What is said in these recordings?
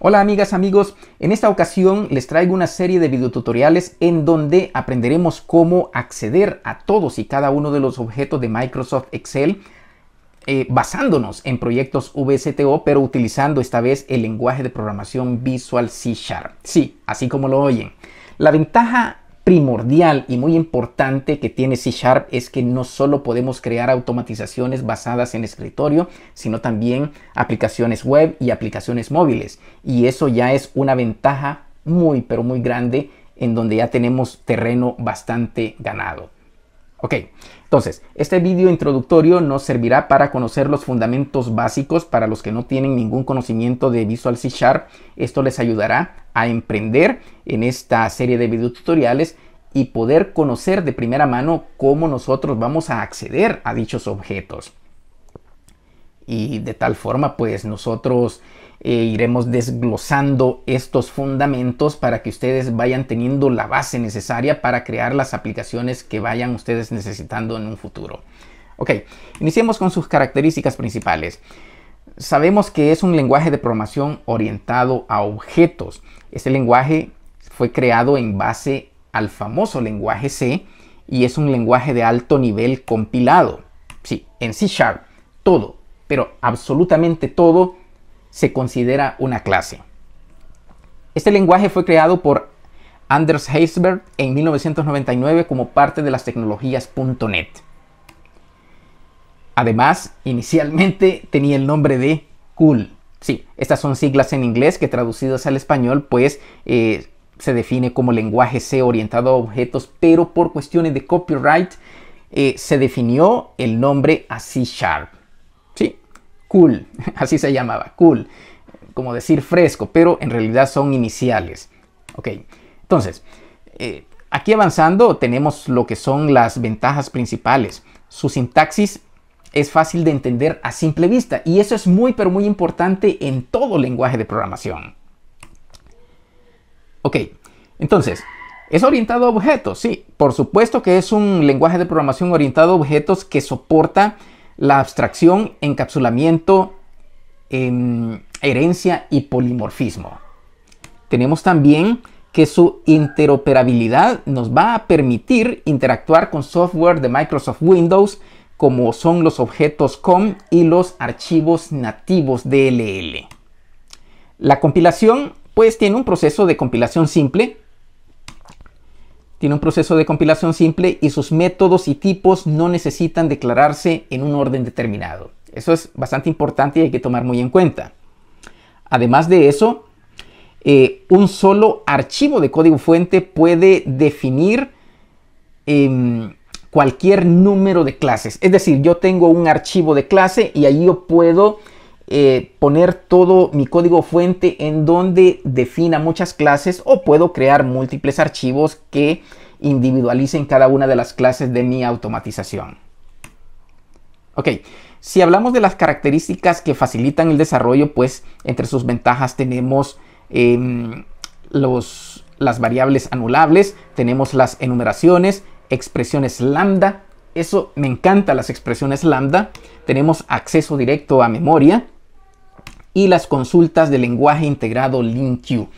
Hola amigas, amigos, en esta ocasión les traigo una serie de videotutoriales en donde aprenderemos cómo acceder a todos y cada uno de los objetos de Microsoft Excel eh, basándonos en proyectos VSTO pero utilizando esta vez el lenguaje de programación Visual C Sharp. Sí, así como lo oyen. La ventaja primordial y muy importante que tiene C Sharp es que no solo podemos crear automatizaciones basadas en escritorio, sino también aplicaciones web y aplicaciones móviles. Y eso ya es una ventaja muy, pero muy grande en donde ya tenemos terreno bastante ganado. Ok, entonces, este vídeo introductorio nos servirá para conocer los fundamentos básicos para los que no tienen ningún conocimiento de Visual C Sharp. Esto les ayudará a emprender en esta serie de video tutoriales y poder conocer de primera mano cómo nosotros vamos a acceder a dichos objetos. Y de tal forma, pues nosotros eh, iremos desglosando estos fundamentos para que ustedes vayan teniendo la base necesaria para crear las aplicaciones que vayan ustedes necesitando en un futuro. Ok, iniciemos con sus características principales. Sabemos que es un lenguaje de programación orientado a objetos. Este lenguaje fue creado en base al famoso lenguaje C y es un lenguaje de alto nivel compilado. Sí, en C Sharp, todo, pero absolutamente todo se considera una clase. Este lenguaje fue creado por Anders Heisberg en 1999 como parte de las tecnologías.net. Además, inicialmente tenía el nombre de Cool. Sí, estas son siglas en inglés que traducidas al español pues eh, se define como lenguaje C orientado a objetos, pero por cuestiones de copyright eh, se definió el nombre así, Sharp cool, así se llamaba, cool, como decir fresco, pero en realidad son iniciales. Ok, entonces, eh, aquí avanzando tenemos lo que son las ventajas principales. Su sintaxis es fácil de entender a simple vista y eso es muy pero muy importante en todo lenguaje de programación. Ok, entonces, ¿es orientado a objetos? Sí, por supuesto que es un lenguaje de programación orientado a objetos que soporta la abstracción, encapsulamiento, em, herencia y polimorfismo. Tenemos también que su interoperabilidad nos va a permitir interactuar con software de Microsoft Windows como son los objetos COM y los archivos nativos DLL. La compilación pues tiene un proceso de compilación simple tiene un proceso de compilación simple y sus métodos y tipos no necesitan declararse en un orden determinado. Eso es bastante importante y hay que tomar muy en cuenta. Además de eso, eh, un solo archivo de código fuente puede definir em, cualquier número de clases. Es decir, yo tengo un archivo de clase y ahí yo puedo eh, poner todo mi código fuente en donde defina muchas clases o puedo crear múltiples archivos que individualicen cada una de las clases de mi automatización. Ok, si hablamos de las características que facilitan el desarrollo, pues entre sus ventajas tenemos em, las variables anulables, tenemos las enumeraciones, expresiones lambda, eso me encanta las expresiones lambda, tenemos acceso directo a memoria, y las consultas de lenguaje integrado LINQ.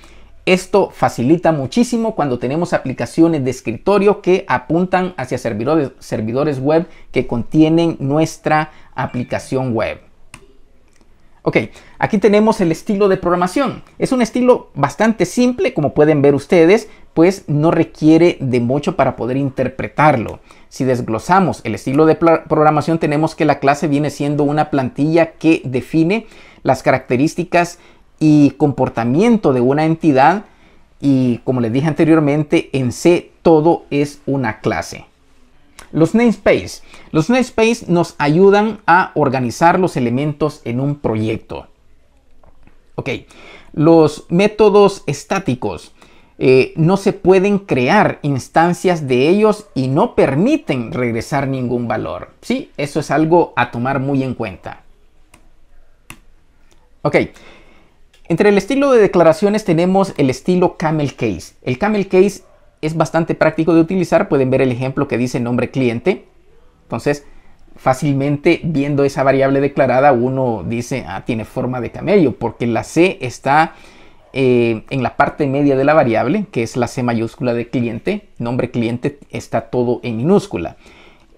Esto facilita muchísimo cuando tenemos aplicaciones de escritorio que apuntan hacia servidores, servidores web que contienen nuestra aplicación web. Ok, aquí tenemos el estilo de programación. Es un estilo bastante simple, como pueden ver ustedes, pues no requiere de mucho para poder interpretarlo. Si desglosamos el estilo de programación, tenemos que la clase viene siendo una plantilla que define las características y comportamiento de una entidad y como les dije anteriormente, en C todo es una clase. Los namespace. Los namespace nos ayudan a organizar los elementos en un proyecto. Ok, los métodos estáticos. Eh, no se pueden crear instancias de ellos y no permiten regresar ningún valor. Sí, eso es algo a tomar muy en cuenta. Ok, entre el estilo de declaraciones tenemos el estilo camel case. El camel case es bastante práctico de utilizar, pueden ver el ejemplo que dice nombre cliente. Entonces, fácilmente viendo esa variable declarada, uno dice, ah, tiene forma de camello, porque la C está eh, en la parte media de la variable, que es la C mayúscula de cliente, nombre cliente está todo en minúscula.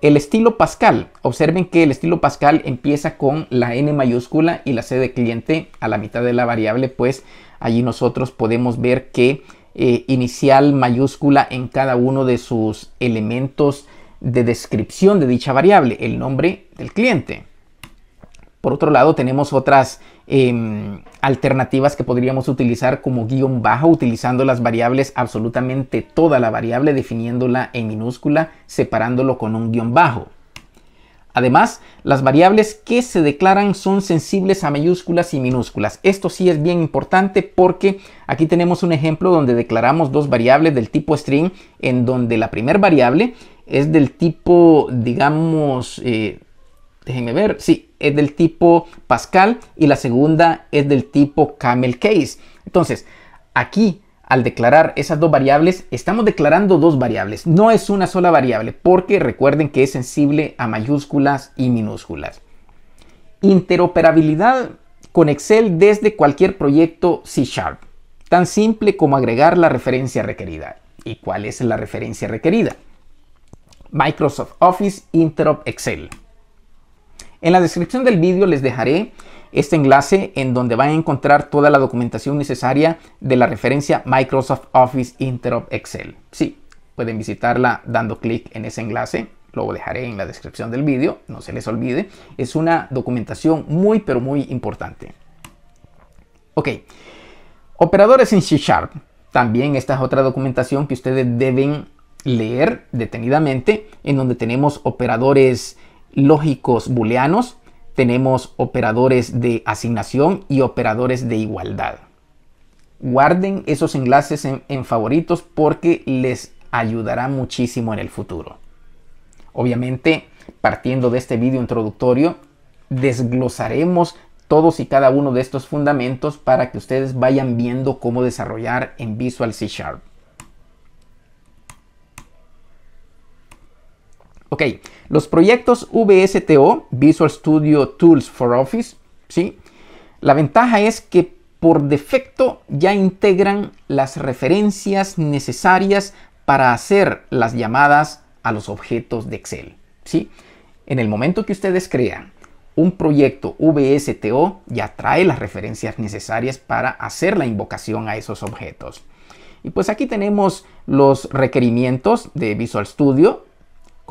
El estilo Pascal. Observen que el estilo Pascal empieza con la N mayúscula y la C de cliente a la mitad de la variable, pues allí nosotros podemos ver que eh, inicial mayúscula en cada uno de sus elementos de descripción de dicha variable, el nombre del cliente. Por otro lado, tenemos otras em, alternativas que podríamos utilizar como guión bajo, utilizando las variables, absolutamente toda la variable, definiéndola en minúscula, separándolo con un guión bajo. Además, las variables que se declaran son sensibles a mayúsculas y minúsculas. Esto sí es bien importante porque aquí tenemos un ejemplo donde declaramos dos variables del tipo string, en donde la primera variable es del tipo, digamos, eh, déjenme ver, sí, es del tipo Pascal y la segunda es del tipo Camel Case. Entonces, aquí al declarar esas dos variables, estamos declarando dos variables, no es una sola variable, porque recuerden que es sensible a mayúsculas y minúsculas. Interoperabilidad con Excel desde cualquier proyecto C Sharp. Tan simple como agregar la referencia requerida. ¿Y cuál es la referencia requerida? Microsoft Office Interop Excel. En la descripción del vídeo les dejaré este enlace en donde van a encontrar toda la documentación necesaria de la referencia Microsoft Office Interop Excel. Sí, pueden visitarla dando clic en ese enlace. Lo dejaré en la descripción del vídeo, no se les olvide. Es una documentación muy, pero muy importante. Ok, operadores en C Sharp. También esta es otra documentación que ustedes deben leer detenidamente, en donde tenemos operadores lógicos booleanos, tenemos operadores de asignación y operadores de igualdad. Guarden esos enlaces en, favoritos porque les ayudará muchísimo en el futuro. Obviamente, partiendo de este vídeo introductorio, desglosaremos todos y cada uno de estos fundamentos para que ustedes vayan viendo cómo desarrollar en Visual C Sharp. los proyectos VSTO, Visual Studio Tools for Office, ¿sí? La ventaja es que por defecto ya integran las referencias necesarias para hacer las llamadas a los objetos de Excel, ¿sí? En el momento que ustedes crean un proyecto VSTO, ya trae las referencias necesarias para hacer la invocación a esos objetos. Y pues aquí tenemos los requerimientos de Visual Studio,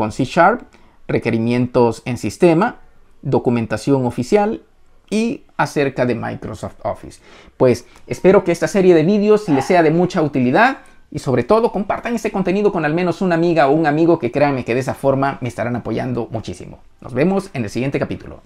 con C Sharp, requerimientos en sistema, documentación oficial y acerca de Microsoft Office. Pues espero que esta serie de vídeos les sea de mucha utilidad y sobre todo compartan este contenido con al menos una amiga o un amigo que créanme que de esa forma me estarán apoyando muchísimo. Nos vemos en el siguiente capítulo.